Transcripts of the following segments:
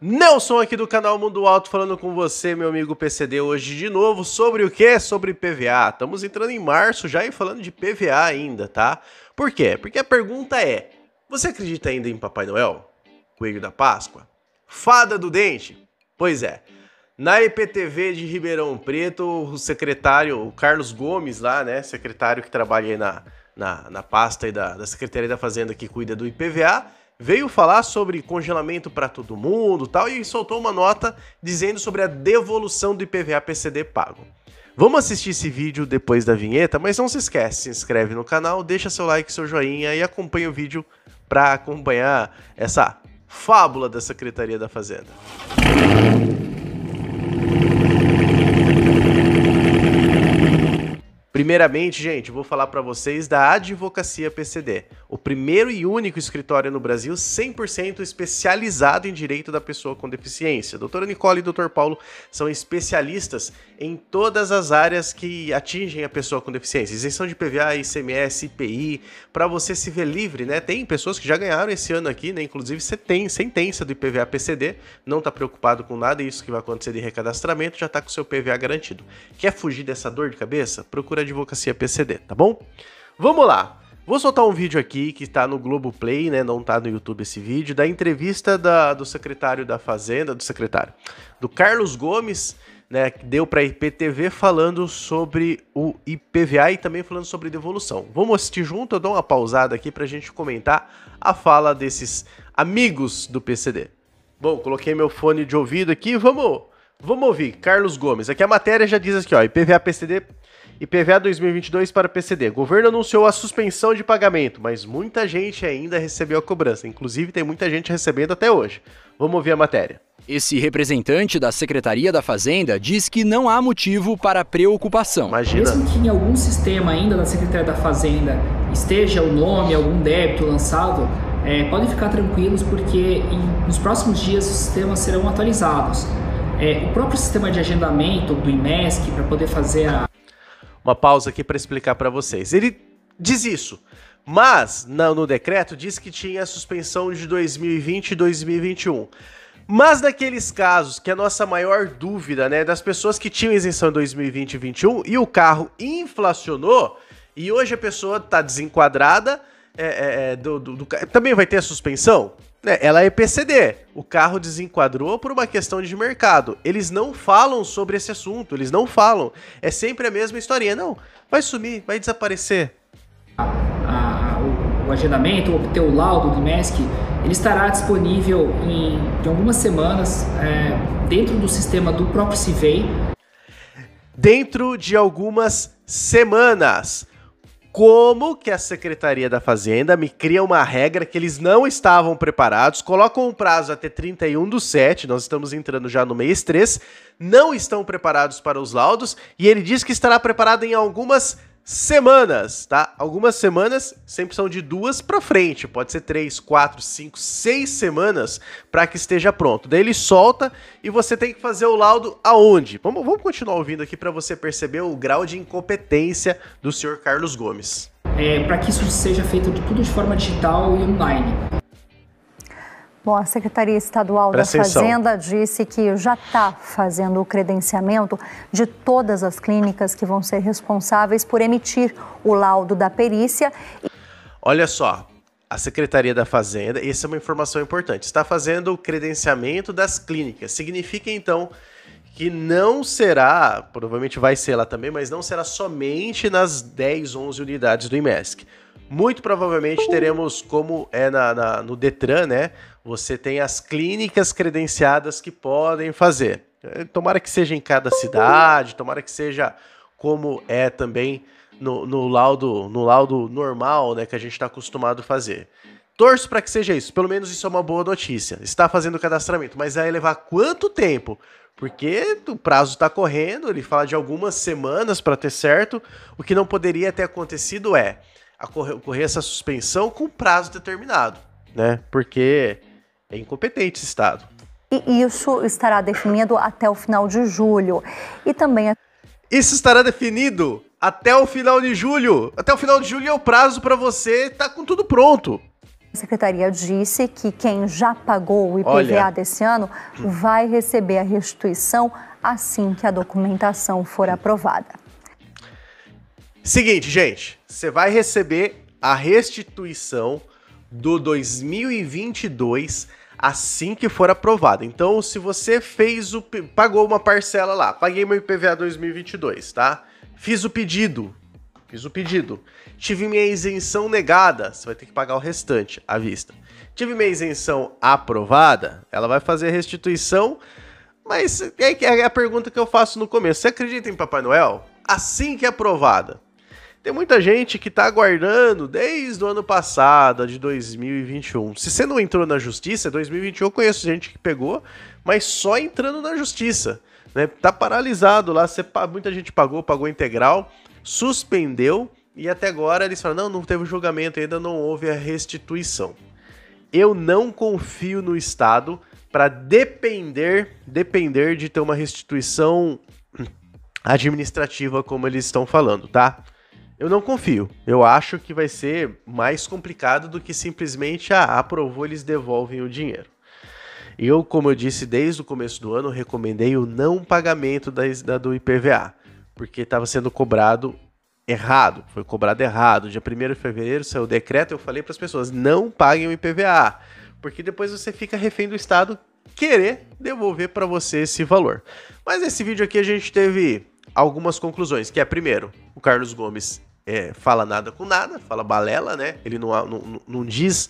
Nelson aqui do canal Mundo Alto falando com você, meu amigo PCD, hoje de novo sobre o que? Sobre PVA. Estamos entrando em março já e falando de PVA ainda, tá? Por quê? Porque a pergunta é: você acredita ainda em Papai Noel? Coelho da Páscoa? Fada do Dente? Pois é. Na IPTV de Ribeirão Preto, o secretário, o Carlos Gomes lá, né? Secretário que trabalha aí na, na, na pasta aí da, da Secretaria da Fazenda que cuida do IPVA veio falar sobre congelamento para todo mundo tal, e soltou uma nota dizendo sobre a devolução do IPVA PCD pago. Vamos assistir esse vídeo depois da vinheta, mas não se esquece, se inscreve no canal, deixa seu like, seu joinha e acompanha o vídeo para acompanhar essa fábula da Secretaria da Fazenda. Primeiramente, gente, vou falar para vocês da Advocacia PCD, o primeiro e único escritório no Brasil 100% especializado em direito da pessoa com deficiência. Doutora Nicole e Dr. Paulo são especialistas em todas as áreas que atingem a pessoa com deficiência, isenção de PVA, ICMS, IPI, para você se ver livre, né? Tem pessoas que já ganharam esse ano aqui, né? Inclusive, você tem sentença do IPVA PCD, não tá preocupado com nada, é isso que vai acontecer de recadastramento, já tá com seu PVA garantido. Quer fugir dessa dor de cabeça? Procura Advocacia PCD, tá bom? Vamos lá! Vou soltar um vídeo aqui que está no Globoplay, né? Não está no YouTube esse vídeo, da entrevista da, do secretário da Fazenda, do secretário, do Carlos Gomes, né? Que deu para a IPTV falando sobre o IPVA e também falando sobre devolução. Vamos assistir junto, eu dou uma pausada aqui para a gente comentar a fala desses amigos do PCD. Bom, coloquei meu fone de ouvido aqui, vamos, vamos ouvir. Carlos Gomes, aqui a matéria já diz aqui, ó, IPVA PCD IPVA 2022 para PCD. O governo anunciou a suspensão de pagamento, mas muita gente ainda recebeu a cobrança. Inclusive, tem muita gente recebendo até hoje. Vamos ouvir a matéria. Esse representante da Secretaria da Fazenda diz que não há motivo para preocupação. Imagina. Mesmo que em algum sistema ainda da Secretaria da Fazenda esteja o nome, algum débito lançado, é, podem ficar tranquilos porque em, nos próximos dias os sistemas serão atualizados. É, o próprio sistema de agendamento do IMESC para poder fazer a uma pausa aqui para explicar para vocês. Ele diz isso, mas no decreto diz que tinha suspensão de 2020 e 2021. Mas naqueles casos que é a nossa maior dúvida, né, das pessoas que tinham isenção em 2020 e 2021 e o carro inflacionou e hoje a pessoa está desenquadrada é, é, é, do, do, do, também vai ter a suspensão? né, ela é PCD. O carro desenquadrou por uma questão de mercado. Eles não falam sobre esse assunto, eles não falam. É sempre a mesma historinha. Não, vai sumir, vai desaparecer. o, o, agendamento, o teu laudo do MESC, ele estará disponível em, em algumas semanas é, dentro do sistema do próprio CIVEI. Dentro de algumas semanas como que a Secretaria da Fazenda me cria uma regra que eles não estavam preparados, colocam um prazo até 31 do 7, nós estamos entrando já no mês 3, não estão preparados para os laudos e ele diz que estará preparado em algumas semanas, tá? Algumas semanas sempre são de duas para frente, pode ser três, quatro, cinco, seis semanas para que esteja pronto. Daí ele solta e você tem que fazer o laudo aonde? Vamos, vamos continuar ouvindo aqui para você perceber o grau de incompetência do senhor Carlos Gomes. É, para que isso seja feito tudo de forma digital e online. Bom, a Secretaria Estadual Presta da Fazenda atenção. disse que já está fazendo o credenciamento de todas as clínicas que vão ser responsáveis por emitir o laudo da perícia. Olha só, a Secretaria da Fazenda, essa é uma informação importante, está fazendo o credenciamento das clínicas. Significa então que não será, provavelmente vai ser lá também, mas não será somente nas 10, 11 unidades do IMESC muito provavelmente teremos, como é na, na, no Detran, né? Você tem as clínicas credenciadas que podem fazer. É, tomara que seja em cada cidade, tomara que seja como é também no, no laudo, no laudo normal, né? Que a gente está acostumado a fazer. Torço para que seja isso. Pelo menos isso é uma boa notícia. Está fazendo o cadastramento, mas vai levar quanto tempo? Porque o prazo está correndo, ele fala de algumas semanas para ter certo. O que não poderia ter acontecido é ocorrer, ocorrer essa suspensão com prazo determinado, né? Porque é incompetente esse Estado. E isso estará definido até o final de julho. E também. Isso estará definido até o final de julho. Até o final de julho é o prazo para você estar tá com tudo pronto. A secretaria disse que quem já pagou o IPVA Olha. desse ano vai receber a restituição assim que a documentação for aprovada. Seguinte, gente, você vai receber a restituição do 2022 assim que for aprovado. Então, se você fez o pagou uma parcela lá, paguei meu IPVA 2022, tá? Fiz o pedido, fiz o pedido. Tive minha isenção negada, você vai ter que pagar o restante à vista. Tive minha isenção aprovada, ela vai fazer a restituição, mas é, é a pergunta que eu faço no começo. Você acredita em Papai Noel? Assim que é aprovada, tem muita gente que está aguardando desde o ano passado, de 2021. Se você não entrou na justiça, 2021 eu conheço gente que pegou, mas só entrando na justiça. Né? Tá paralisado lá, você, muita gente pagou, pagou integral, suspendeu e até agora eles falam: não, não teve julgamento, ainda não houve a restituição. Eu não confio no Estado para depender, depender de ter uma restituição administrativa, como eles estão falando, tá? Eu não confio. Eu acho que vai ser mais complicado do que simplesmente ah, aprovou, eles devolvem o dinheiro. Eu, como eu disse desde o começo do ano, recomendei o não pagamento da, da do IPVA, porque estava sendo cobrado errado, foi cobrado errado. Dia 1 de fevereiro saiu o decreto, eu falei para as pessoas: não paguem o IPVA, porque depois você fica refém do Estado querer devolver para você esse valor. Mas nesse vídeo aqui a gente teve algumas conclusões, que é primeiro, o Carlos Gomes é, fala nada com nada, fala balela, né? Ele não, não, não diz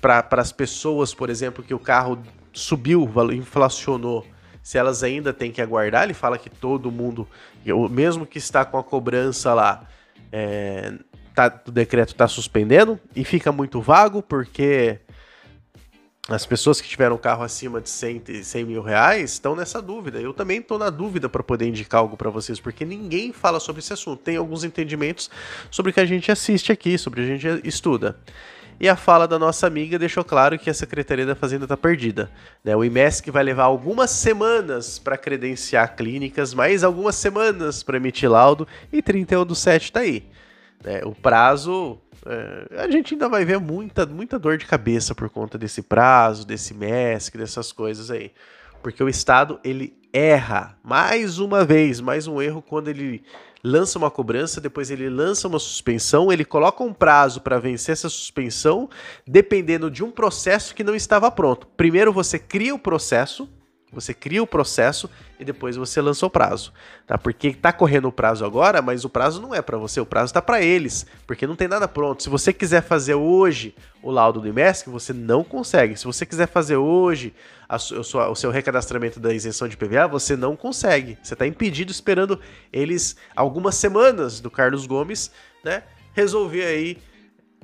para as pessoas, por exemplo, que o carro subiu, inflacionou se elas ainda têm que aguardar. Ele fala que todo mundo, mesmo que está com a cobrança lá, é, tá, o decreto está suspendendo e fica muito vago porque as pessoas que tiveram carro acima de 100, 100 mil reais estão nessa dúvida. Eu também estou na dúvida para poder indicar algo para vocês, porque ninguém fala sobre esse assunto. Tem alguns entendimentos sobre o que a gente assiste aqui, sobre o que a gente estuda. E a fala da nossa amiga deixou claro que a Secretaria da Fazenda está perdida. Né? O IMESC vai levar algumas semanas para credenciar clínicas, mais algumas semanas para emitir laudo, e 31 do 7 está aí. É, o prazo, é, a gente ainda vai ver muita, muita dor de cabeça por conta desse prazo, desse MESC, dessas coisas aí. Porque o Estado, ele erra mais uma vez, mais um erro quando ele lança uma cobrança, depois ele lança uma suspensão, ele coloca um prazo para vencer essa suspensão, dependendo de um processo que não estava pronto. Primeiro você cria o processo, você cria o processo e depois você lança o prazo, tá? Porque tá correndo o prazo agora, mas o prazo não é para você, o prazo tá para eles, porque não tem nada pronto. Se você quiser fazer hoje o laudo do IMESC, você não consegue. Se você quiser fazer hoje a sua, o seu recadastramento da isenção de PVA, você não consegue. Você tá impedido esperando eles algumas semanas do Carlos Gomes, né? Resolver aí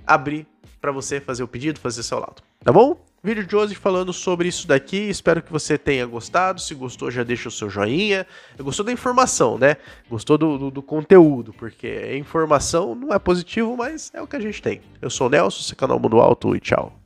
abrir para você fazer o pedido, fazer seu laudo, tá bom? Vídeo de hoje falando sobre isso daqui, espero que você tenha gostado. Se gostou, já deixa o seu joinha. Gostou da informação, né? Gostou do, do, do conteúdo, porque informação não é positivo, mas é o que a gente tem. Eu sou o Nelson, seu é canal Mundo Alto e tchau.